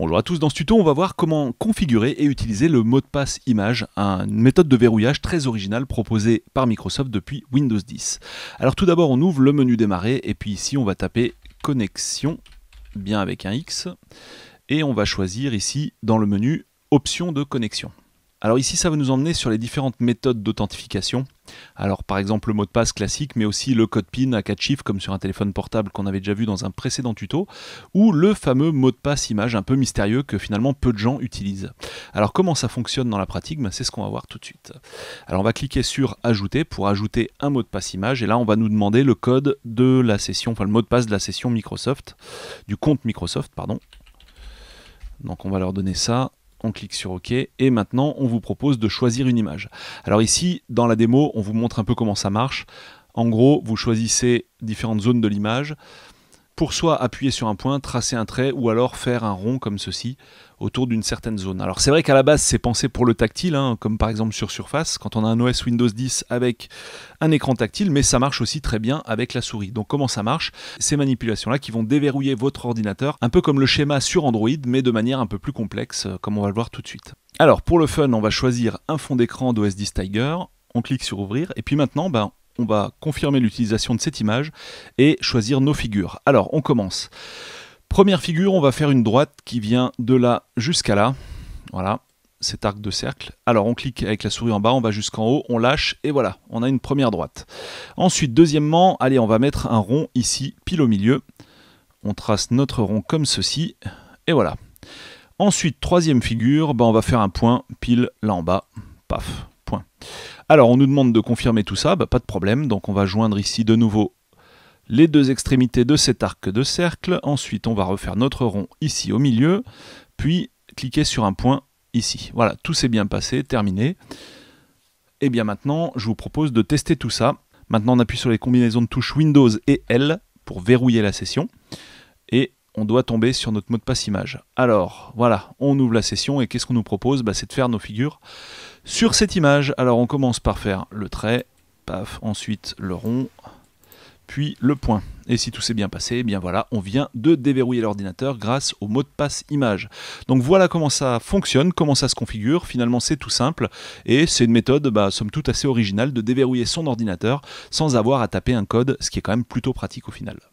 Bonjour à tous, dans ce tuto on va voir comment configurer et utiliser le mot de passe image, une méthode de verrouillage très originale proposée par Microsoft depuis Windows 10. Alors tout d'abord on ouvre le menu démarrer et puis ici on va taper connexion, bien avec un X, et on va choisir ici dans le menu options de connexion. Alors ici, ça va nous emmener sur les différentes méthodes d'authentification. Alors par exemple le mot de passe classique, mais aussi le code PIN à 4 chiffres comme sur un téléphone portable qu'on avait déjà vu dans un précédent tuto, ou le fameux mot de passe image un peu mystérieux que finalement peu de gens utilisent. Alors comment ça fonctionne dans la pratique ben, C'est ce qu'on va voir tout de suite. Alors on va cliquer sur Ajouter pour ajouter un mot de passe image, et là on va nous demander le code de la session, enfin le mot de passe de la session Microsoft, du compte Microsoft, pardon. Donc on va leur donner ça, on clique sur OK et maintenant on vous propose de choisir une image. Alors ici, dans la démo, on vous montre un peu comment ça marche. En gros, vous choisissez différentes zones de l'image pour soi, appuyer sur un point, tracer un trait ou alors faire un rond comme ceci autour d'une certaine zone. Alors c'est vrai qu'à la base c'est pensé pour le tactile, hein, comme par exemple sur Surface, quand on a un OS Windows 10 avec un écran tactile, mais ça marche aussi très bien avec la souris. Donc comment ça marche Ces manipulations-là qui vont déverrouiller votre ordinateur, un peu comme le schéma sur Android, mais de manière un peu plus complexe, euh, comme on va le voir tout de suite. Alors pour le fun, on va choisir un fond d'écran d'OS 10 Tiger, on clique sur ouvrir, et puis maintenant ben, on va confirmer l'utilisation de cette image et choisir nos figures. Alors, on commence. Première figure, on va faire une droite qui vient de là jusqu'à là. Voilà, cet arc de cercle. Alors on clique avec la souris en bas, on va jusqu'en haut, on lâche, et voilà, on a une première droite. Ensuite, deuxièmement, allez, on va mettre un rond ici, pile au milieu. On trace notre rond comme ceci, et voilà. Ensuite, troisième figure, ben, on va faire un point pile là en bas, paf. Alors, on nous demande de confirmer tout ça, bah, pas de problème. Donc, on va joindre ici de nouveau les deux extrémités de cet arc de cercle. Ensuite, on va refaire notre rond ici au milieu, puis cliquer sur un point ici. Voilà, tout s'est bien passé, terminé. Et eh bien maintenant, je vous propose de tester tout ça. Maintenant, on appuie sur les combinaisons de touches Windows et L pour verrouiller la session. Et on doit tomber sur notre mot de passe image. Alors, voilà, on ouvre la session et qu'est-ce qu'on nous propose bah, C'est de faire nos figures sur cette image. Alors on commence par faire le trait, paf, ensuite le rond, puis le point. Et si tout s'est bien passé, eh bien voilà, on vient de déverrouiller l'ordinateur grâce au mot de passe image. Donc voilà comment ça fonctionne, comment ça se configure. Finalement, c'est tout simple et c'est une méthode, bah, somme toute, assez originale de déverrouiller son ordinateur sans avoir à taper un code, ce qui est quand même plutôt pratique au final.